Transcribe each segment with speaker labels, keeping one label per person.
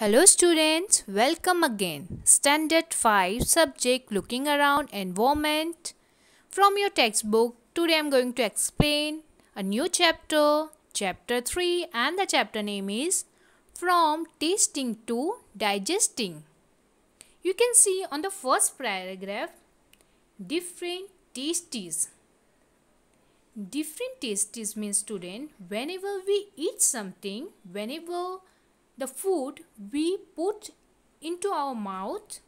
Speaker 1: Hello students, welcome again. Standard 5 subject looking around environment. From your textbook, today I am going to explain a new chapter, chapter 3 and the chapter name is From Tasting to Digesting. You can see on the first paragraph, different tasties. Different tasties means student, whenever we eat something, whenever the food we put into our mouth,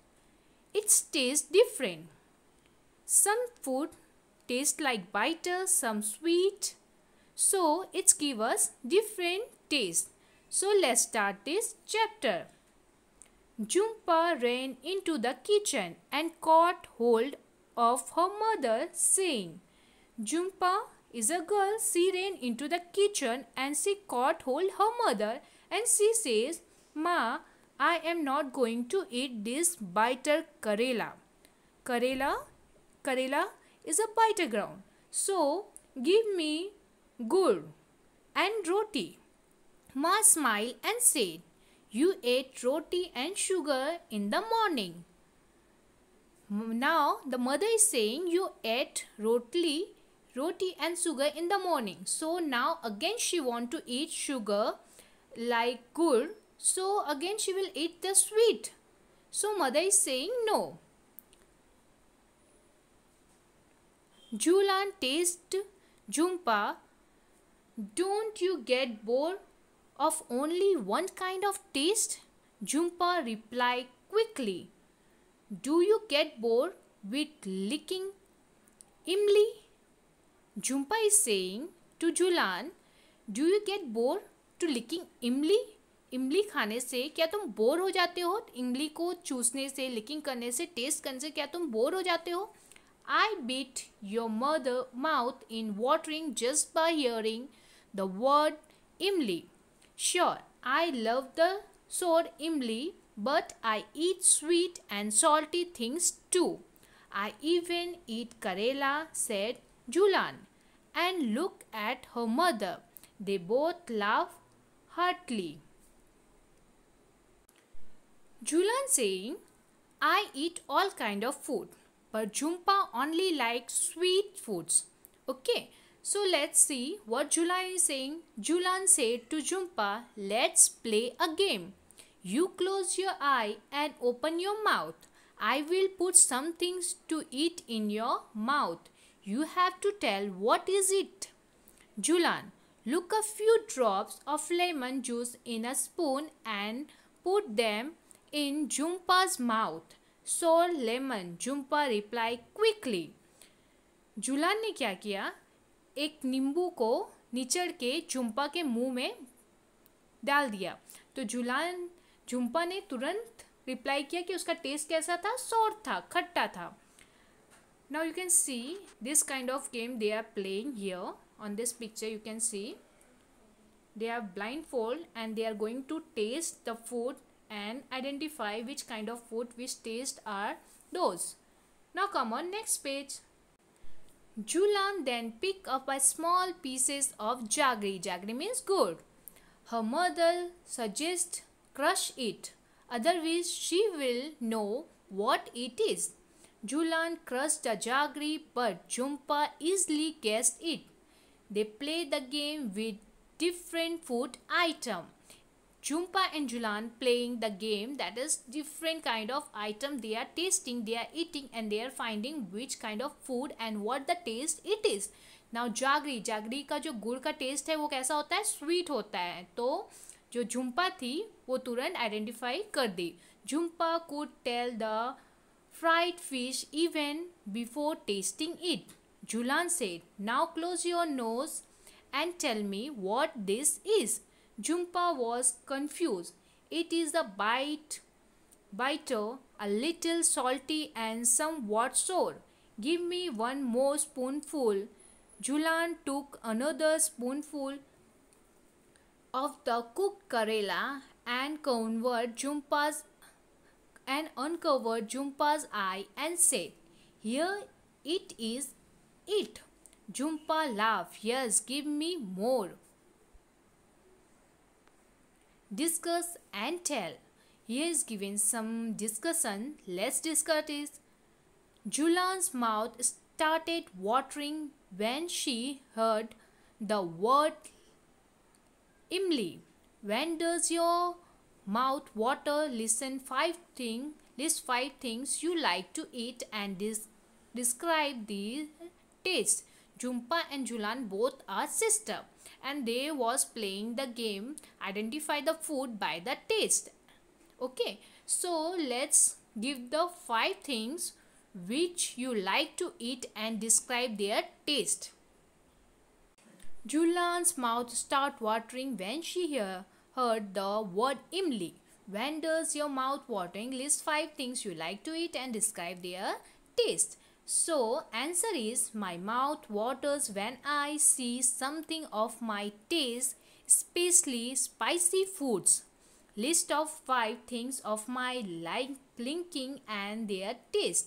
Speaker 1: it tastes different. Some food tastes like bitter, some sweet. So it's give us different taste. So let's start this chapter. Jumpa ran into the kitchen and caught hold of her mother saying, Jumpa is a girl. She ran into the kitchen and she caught hold her mother and she says, Ma, I am not going to eat this bitter Karela. Karela, Karela is a bitter ground. So, give me gur and roti. Ma smiled and said, You ate roti and sugar in the morning. Now, the mother is saying, You ate roti, roti and sugar in the morning. So, now again she want to eat sugar like good, So again she will eat the sweet. So mother is saying no. Julan taste Jhumpa. Don't you get bored of only one kind of taste? Jhumpa replied quickly. Do you get bored with licking Imli? Jhumpa is saying to Julan, Do you get bored to licking imli imli खाने से क्या तुम bore हो जाते हो इमली को चूसने से लिकिंग करने से टेस्ट करने से क्या तुम बोर हो जाते हो I beat your mother mouth in watering just by hearing the word imli sure I love the sour imli but I eat sweet and salty things too I even eat karela said Julan and look at her mother they both love hurriedly. Julan saying, I eat all kind of food, but Jhumpa only likes sweet foods. Okay, so let's see what Julan is saying. Julan said to Jhumpa, let's play a game. You close your eye and open your mouth. I will put some things to eat in your mouth. You have to tell what is it. Julan, Look a few drops of lemon juice in a spoon and put them in Jumpa's mouth. Saw lemon. Jumpa replied quickly. Julan ने क्या किया एक नींबू को निचड़ के झुम्पा के मुंह में डाल दिया तो जुलान झुम्पा ने तुरंत रिप्लाई किया कि उसका टेस्ट कैसा था सोर था खट्टा था now you can see this kind of game they are playing here on this picture you can see they are blindfold and they are going to taste the food and identify which kind of food which taste are those. Now come on next page. Julan then pick up a small pieces of jaggery. Jaggery means good. Her mother suggests crush it. Otherwise she will know what it is. Julan crushed the jaggery but Jhumpa easily guessed it. They play the game with different food item. Jhumpa and Julan playing the game that is different kind of item they are tasting, they are eating and they are finding which kind of food and what the taste it is. now jagri jagri ka jo gur ka taste hai wo kaisa hota hai sweet hota hai to jo Jhumpa thi wo turant identify kar di Jhumpa could tell the fried fish even before tasting it Julan said, Now close your nose and tell me what this is. Jhumpa was confused. It is a bite, biter, a little salty and somewhat sour. Give me one more spoonful. Julan took another spoonful of the cooked Karela and covered Jumpa's and uncovered Jumpa's eye and said, Here it is Eat, Jhumpa laugh. Yes, give me more. Discuss and tell. He is given some discussion. Let's discuss it. Julan's mouth started watering when she heard the word Imli. When does your mouth water? Listen five thing. List five things you like to eat and dis- describe these taste. Jhumpa and Julan both are sister and they was playing the game identify the food by the taste. Okay, so let's give the five things which you like to eat and describe their taste. Julan's mouth start watering when she hear, heard the word imli. When does your mouth watering? List five things you like to eat and describe their taste. So answer is my mouth waters when I see something of my taste, especially spicy foods. List of 5 things of my like linking and their taste.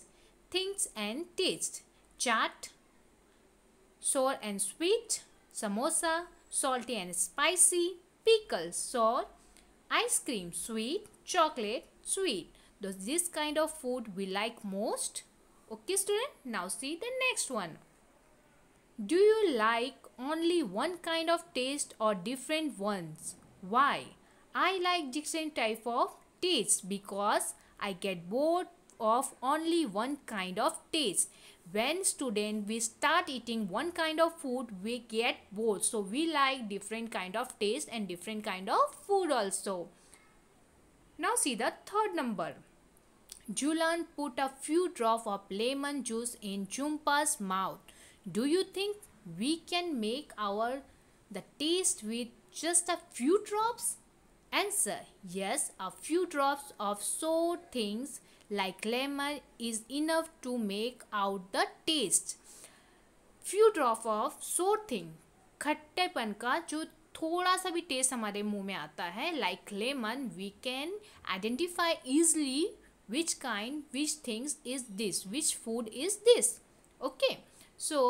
Speaker 1: Things and taste. chart. sour and sweet, samosa, salty and spicy, pickles, sour, ice cream, sweet, chocolate, sweet. Does this kind of food we like most? Okay student, now see the next one. Do you like only one kind of taste or different ones? Why? I like different type of taste because I get bored of only one kind of taste. When student we start eating one kind of food we get bored. So we like different kind of taste and different kind of food also. Now see the third number. Julan put a few drops of lemon juice in Jumpa's mouth. Do you think we can make our the taste with just a few drops? Answer Yes, a few drops of sour things like lemon is enough to make out the taste. Few drop of sour thing खट्टेपन का जो थोड़ा सा भी test हमारे मुंह में आता है like lemon we which kind which things is this which food is this okay so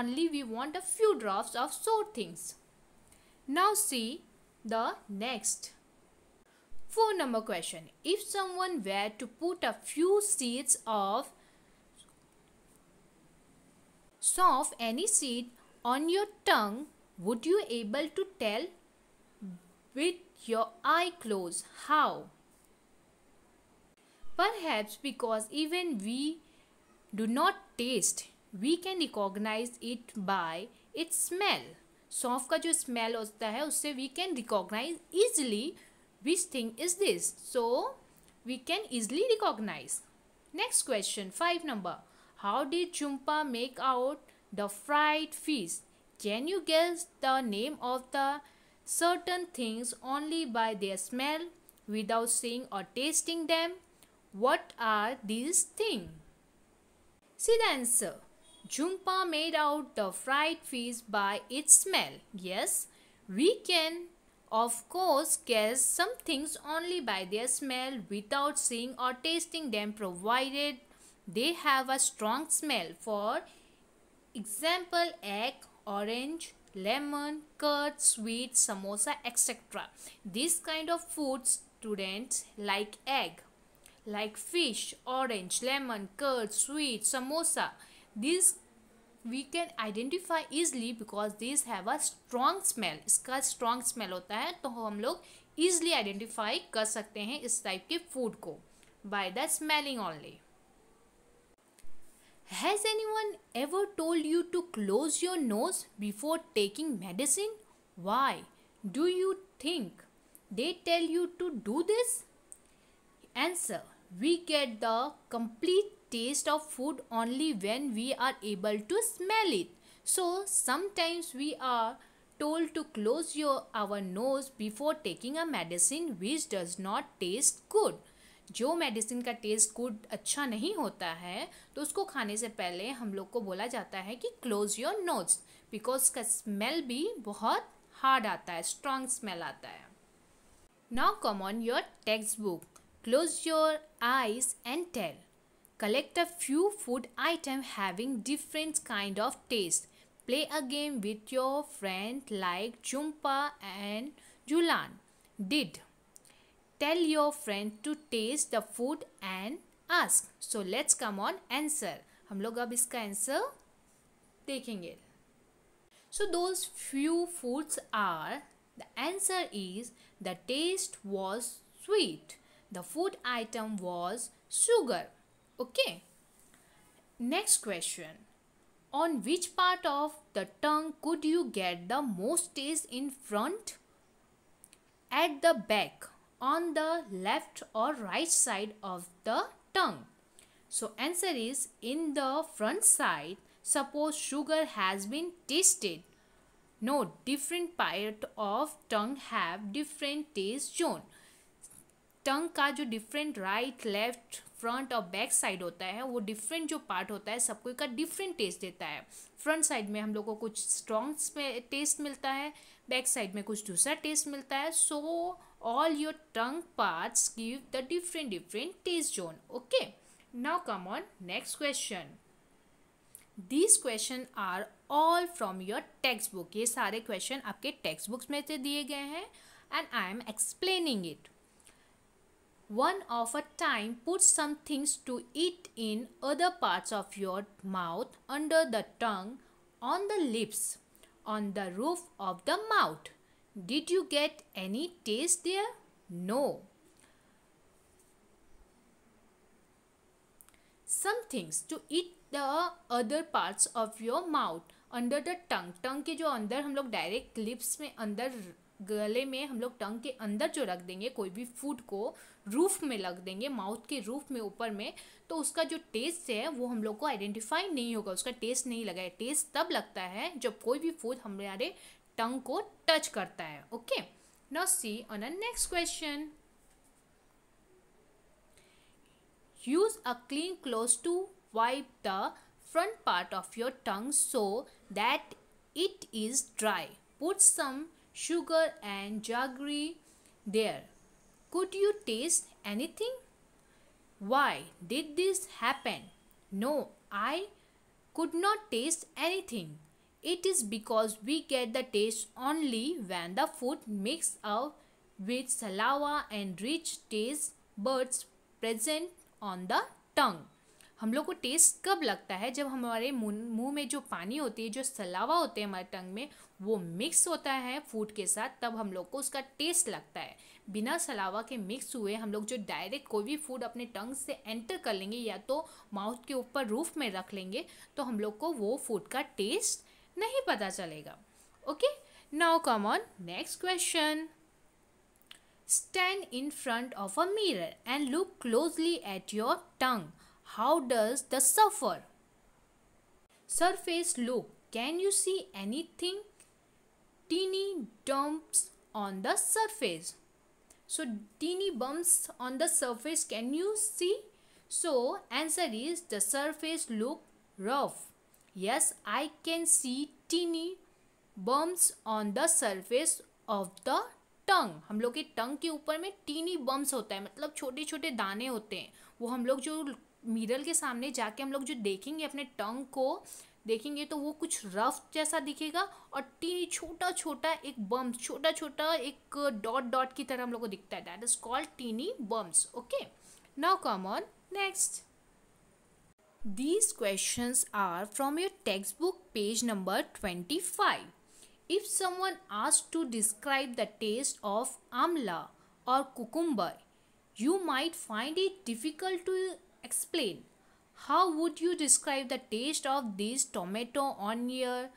Speaker 1: only we want a few drops of so things now see the next four number question if someone were to put a few seeds of soft any seed on your tongue would you able to tell with your eye closed how Perhaps because even we do not taste, we can recognize it by its smell. सौंफ का जो smell होता है उससे we can recognise easily which thing is this so we can easily recognise next question five number how did Jhumpa make out the fried fish can you guess the name of the certain things only by their smell without seeing or tasting them? What are these things? See the answer. Jhumpa made out the fried fish by its smell. Yes, we can of course guess some things only by their smell without seeing or tasting them provided they have a strong smell. For example, egg, orange, lemon, curd, sweet, samosa, etc. This kind of food students like egg like fish, orange, lemon, curd, sweet, samosa. These we can identify easily because these have a strong smell. इसका strong smell होता है तो हम लोग easily identify कर सकते हैं इस type के food को by the smelling only. Has anyone ever told you to close your nose before taking medicine? Why do you think they tell you to do this? Answer we get the complete taste of food only when we are able to smell it. So sometimes we are told to close your, our nose before taking a medicine which does not taste good. जो medicine का taste good अच्छा नहीं होता है तो उसको खाने से पहले हम लोग को बोला जाता है कि क्लोज योर नोज बिकॉज उसका स्मेल भी बहुत हार्ड आता है स्ट्रॉन्ग स्मेल आता है now come on your text book Close your eyes and tell. Collect a few food items having different kind of taste. Play a game with your friend like Jumpa and Julan did. Tell your friend to taste the food and ask. So let's come on answer. हम लोग अब इसका answer देखेंगे So those few foods are the answer is the taste was sweet. The food item was sugar. Okay. Next question. On which part of the tongue could you get the most taste in front? At the back, on the left or right side of the tongue. So answer is in the front side. Suppose sugar has been tasted. No, different part of tongue have different taste zone. Tongue का जो different right left front और back side होता है वो different जो part होता है सबको का डिफरेंट टेस्ट देता है फ्रंट साइड में हम लोग को कुछ स्ट्रॉन्ग टेस्ट मिलता है बैक साइड में कुछ दूसरा टेस्ट मिलता है so all your tongue parts give the different different taste zone okay now come on next question these question are all from your text book ये सारे क्वेश्चन आपके टेक्स्ट बुक्स में से दिए गए हैं and I am explaining it one of a time put some things to eat in other parts of your mouth, under the tongue, on the lips, on the roof of the mouth. Did you get any taste there? No. Some things to eat the other parts of your mouth, under the tongue. Tongue के जो अंदर हम लोग direct lips में अंदर गले में हम लोग टंग के अंदर जो रख देंगे कोई भी फूड को रूफ में लग देंगे माउथ के रूफ में ऊपर में तो उसका जो टेस्ट है वो हम लोग को आइडेंटिफाई नहीं होगा उसका टेस्ट नहीं लगा है टेस्ट तब लगता है जब कोई भी फूड हमारे टंग को टच करता है okay now see on a next question use a clean cloth to wipe the front part of your tongue so that it is dry put some sugar and jaggery there Could you taste anything? Why did this happen? No, I could not taste anything. It is because we get the taste only when the food mix up with saliva and rich taste buds present on the tongue. हम लोग को test कब लगता है जब हमारे मुंह में जो पानी होती है जो सलावा होते हैं हमारे टंग में वो मिक्स होता है फूड के साथ तब हम लोग को उसका टेस्ट लगता है बिना सलावा के मिक्स हुए हम लोग जो डायरेक्ट कोई भी फूड अपने टंग से एंटर कर लेंगे या तो माउथ के ऊपर रूफ में रख लेंगे तो हम लोग को वो फूड का टेस्ट नहीं पता चलेगा okay now come on next question stand in front of a mirror and look closely at your tongue how does the suffer surface look can you see any thing teeny bumps on the surface so teeny bumps on the surface can you see so answer is the surface look rough yes i can see teeny bumps on the surface of the tongue हम लोग के टंग के ऊपर में tiny bumps होता है मतलब छोटे छोटे दाने होते हैं वो हम लोग जो मिरर के सामने जाके हम लोग जो देखेंगे अपने टंग को देखेंगे तो वो कुछ रफ जैसा दिखेगा और टी छोटा छोटा एक बम्स छोटा छोटा एक डॉट डॉट की तरह हम लोग को दिखता है that is called teeny bumps okay now come on next these question are from your text book page number twenty five if someone ask to describe the taste of amla और cucumber you might find it difficult to explain how would you describe the taste of this tomato on your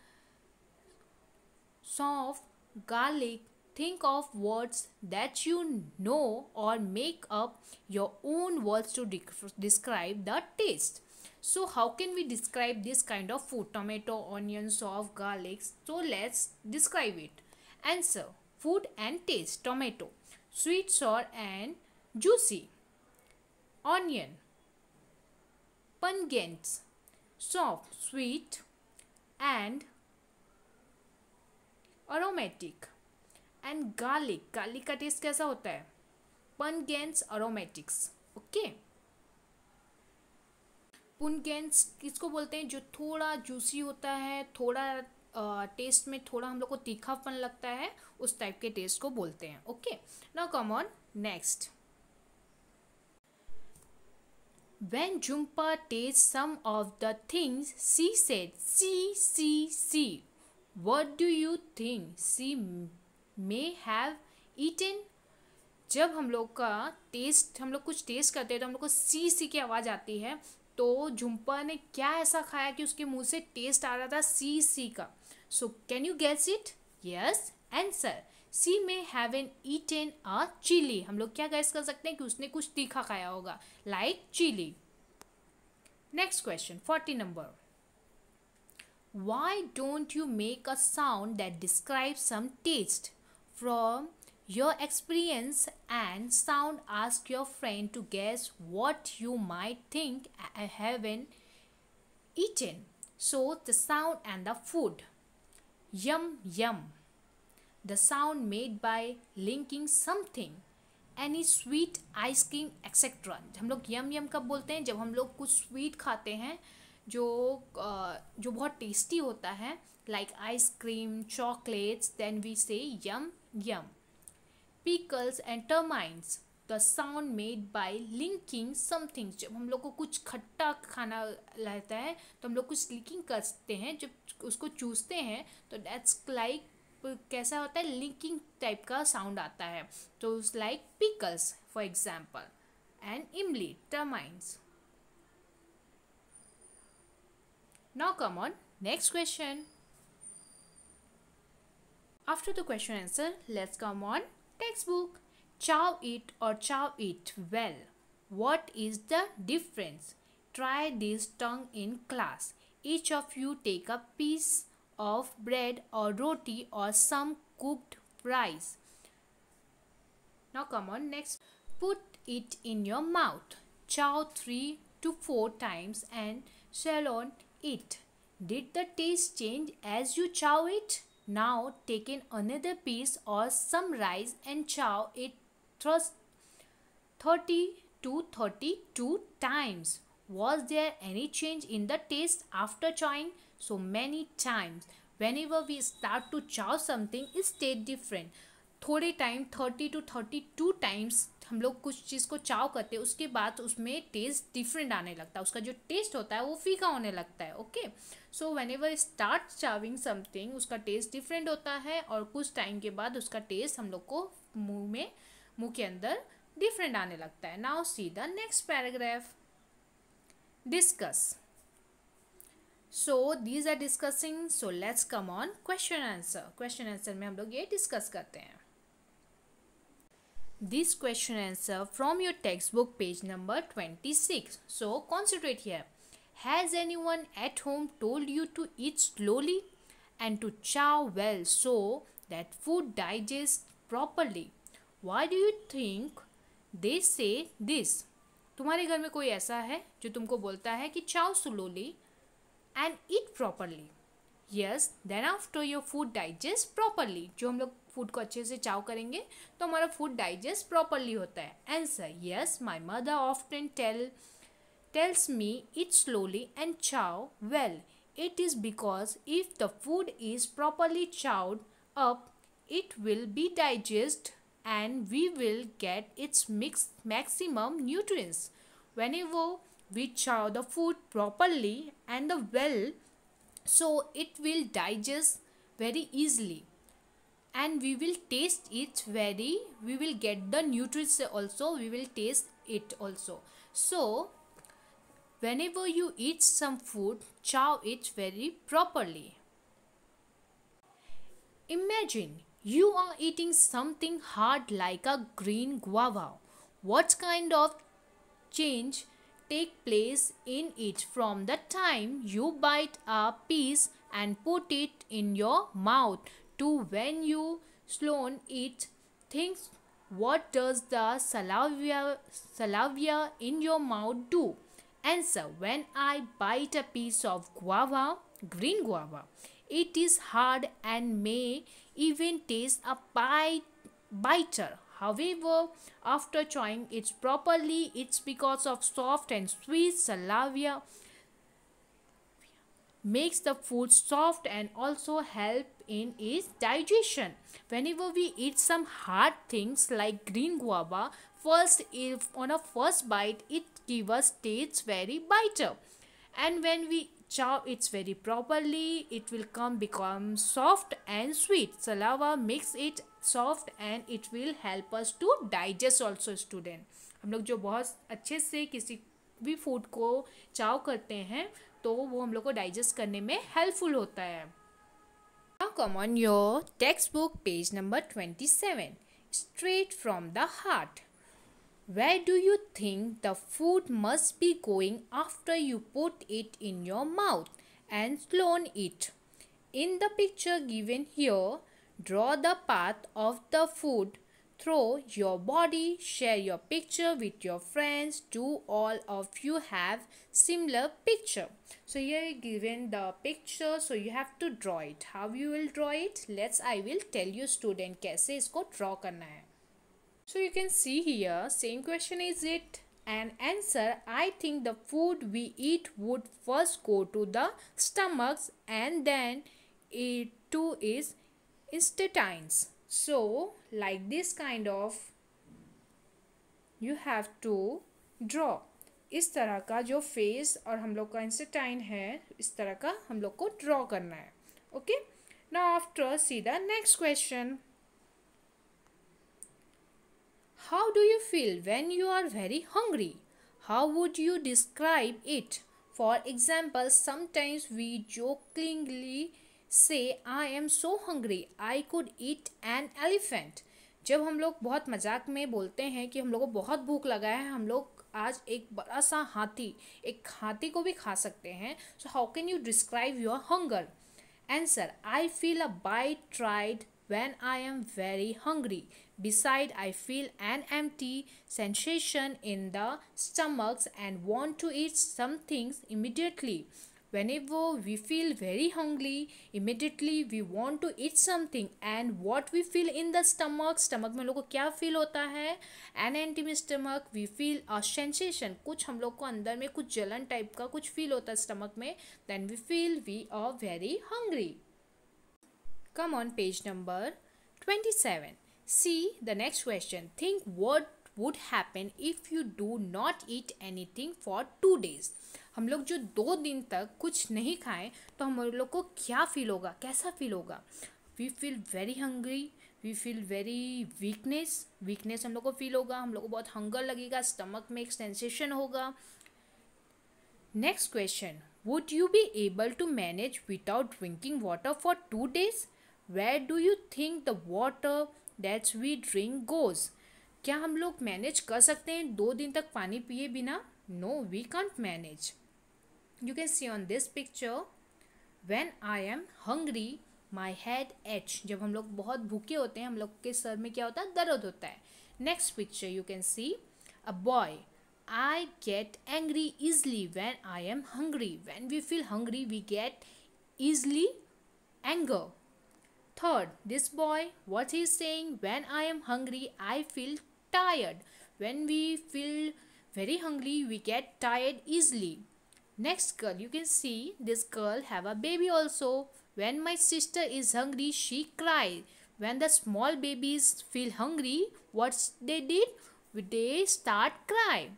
Speaker 1: soft garlic think of words that you know or make up your own words to de describe the taste so how can we describe this kind of food tomato onion soft garlic so let's describe it answer food and taste tomato sweet sour and juicy onion pungents, soft, sweet and aromatic and garlic garlic का टेस्ट कैसा होता है पनगेंस aromatics okay पुनगेंस किसको बोलते हैं जो थोड़ा जूसी होता है थोड़ा टेस्ट में थोड़ा हम लोग को तीखापन लगता है उस टाइप के टेस्ट को बोलते हैं okay now come on next When Jhumpa tastes some of the things, she said, See, see, see. What do you think she may have eaten? जब हम लोग का टेस्ट हम लोग कुछ टेस्ट करते हैं तो हम लोग को सी सी की आवाज़ आती है तो झुम्पा ने क्या ऐसा खाया कि उसके मुंह से टेस्ट आ रहा था सी सी का so can you gets it yes answer C में हैवन ईटेन अ चिली हम लोग क्या गैस कर सकते हैं कि उसने कुछ तीखा खाया होगा like like chilli next question forty number why don't you make a sound that describes some taste from your experience and sound ask your friend to guess what you might think i haven't eaten so the sound and the food yum yum the sound made by linking something any sweet ice cream etcetera हम लोग यम यम कब बोलते हैं जब हम लोग कुछ sweet खाते हैं जो जो बहुत टेस्टी होता है like ice cream chocolates then we say yum yum pickles and tamarinds the sound made by linking something जब हम लोग को कुछ खट्टा खाना रहता है तो हम लोग कुछ लिंकिंग करते हैं जब उसको चूसते हैं तो डेट्स लाइक कैसा होता है लिंकिंग टाइप का साउंड आता है तो like pickles for example and imli tamarinds Now come on next question. After the question answer, let's come on textbook. Chow it or chow it well. What is the difference? Try this tongue in class. Each of you take a piece of bread or roti or some cooked rice. Now come on next. Put it in your mouth. Chow three to four times and swallow it. Did the taste change as you chow it? Now take in another piece or some rice and chow it thrust 30 to 32 times. Was there any change in the taste after chowing? So many times when ever we start to chew something is taste different थोड़े time thirty two thirty two times हम लोग कुछ चीज़ को चाव करते हैं उसके बाद उसमें टेस्ट डिफरेंट आने लगता है उसका जो टेस्ट होता है वो फीका होने लगता है okay so when ever start chewing something उसका टेस्ट डिफरेंट होता है और कुछ टाइम के बाद उसका टेस्ट हम लोग को मुँह में मुँह के अंदर डिफरेंट आने लगता है now see the next paragraph discuss so these are discussing so let's come on question answer question answer में हम लोग ये डिस्कस करते हैं this question answer from your text book page number twenty six so concentrate here has any one at home told you to eat slowly and to chew well so that food digest properly why do you think they say this तुम्हारे घर में कोई ऐसा है जो तुमको बोलता है कि chew slowly and eat properly yes then after your food digest properly जो हम लोग फूड को अच्छे से चाव करेंगे तो हमारा फूड डाइजेस्ट प्रॉपरली होता है answer yes my mother often tell tells me it slowly and chew well it is because if the food is properly chewed up it will be digest and we will get its mix maximum nutrients when uh वो we chow the food properly and the well so it will digest very easily and we will taste it very we will get the nutrients also we will taste it also so whenever you eat some food chow it very properly imagine you are eating something hard like a green guava what kind of change take place in it from the time you bite a piece and put it in your mouth to when you sloan it Think, what does the saliva, saliva in your mouth do? Answer When I bite a piece of guava, green guava, it is hard and may even taste a bite, biter However, after chewing it properly, it's because of soft and sweet saliva makes the food soft and also help in its digestion. Whenever we eat some hard things like green guava, first if on a first bite it gives us taste very bitter. And when we Chow it very properly. It will come become soft and sweet. Salava mix it soft and it will help us to digest also student हम लोग जो बहुत अच्छे से किसी भी food को चाव करते हैं तो वो हम लोग को डाइजेस्ट करने में हेल्पफुल होता है now come on your text book page number twenty seven straight from the heart Where do you think the food must be going after you put it in your mouth and slown it? In the picture given here, draw the path of the food through your body. Share your picture with your friends. Do all of you have similar picture? So here given the picture. So you have to draw it. How you will draw it? Let's I will tell you student कैसे इसको draw करना है so you can see here same question is it and answer I think the food we eat would first go to the stomachs and then it too is intestines. So like this kind of you have to draw. इस तरह का जो face और हम लोग का Einstein है इस तरह का हम लोग को ड्रॉ करना है ओके ना after see the next question How do you feel when you are very hungry? How would you describe it? For example, sometimes we jokingly say, I am so hungry, I could eat an elephant. जब हम लोग बहुत मजाक में बोलते हैं कि हम लोगों को बहुत भूख लगा है हम लोग आज एक बड़ा सा हाथी एक हाथी को भी खा सकते हैं so how can you describe your hunger answer I feel a bit tired when I am very hungry Beside, I feel an empty sensation in the stomachs and want to eat some things immediately. Whenever we feel very hungry, immediately we want to eat something and what we feel in the stomach, stomach में लोगों को क्या feel होता है an empty stomach we feel a sensation sensation कुछ हम लोग को अंदर में कुछ जलन टाइप का कुछ फील होता है स्टमक में then we feel we are very hungry come on page number twenty seven see the next question think Think would happen if you do not eat any thing for two days हम लोग जो दो दिन तक कुछ नहीं खाएं तो हम लोग को क्या फील होगा कैसा फील होगा we feel very hungry we feel very weakness weakness हम लोग को फील होगा हम लोग को बहुत हंगर लगेगा स्टमक में एक सेंसेशन होगा next question would you be able to manage without drinking water for two days where do you think the water that's we drink goes क्या हम लोग मैनेज कर सकते हैं दो दिन तक पानी पिए बिना no we can't manage you can see on this picture when I am hungry my headache जब हम लोग बहुत भूखे होते हैं हम लोग के सर में क्या होता है दर्द होता है next picture you can see a boy I get angry easily when I am hungry when we feel hungry we get easily anger Third, this boy, what he is saying, when I am hungry, I feel tired. When we feel very hungry, we get tired easily. Next girl, you can see this girl have a baby also. When my sister is hungry, she cries. When the small babies feel hungry, what they did? They start cry.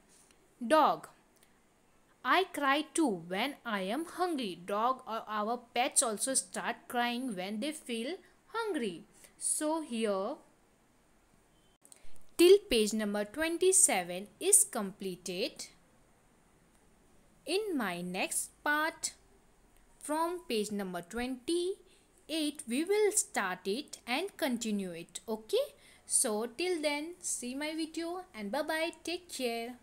Speaker 1: Dog, I cry too when I am hungry. Dog or uh, our pets also start crying when they feel hungry. So here till page number 27 is completed. In my next part from page number 28 we will start it and continue it okay so till then see my video and bye bye take care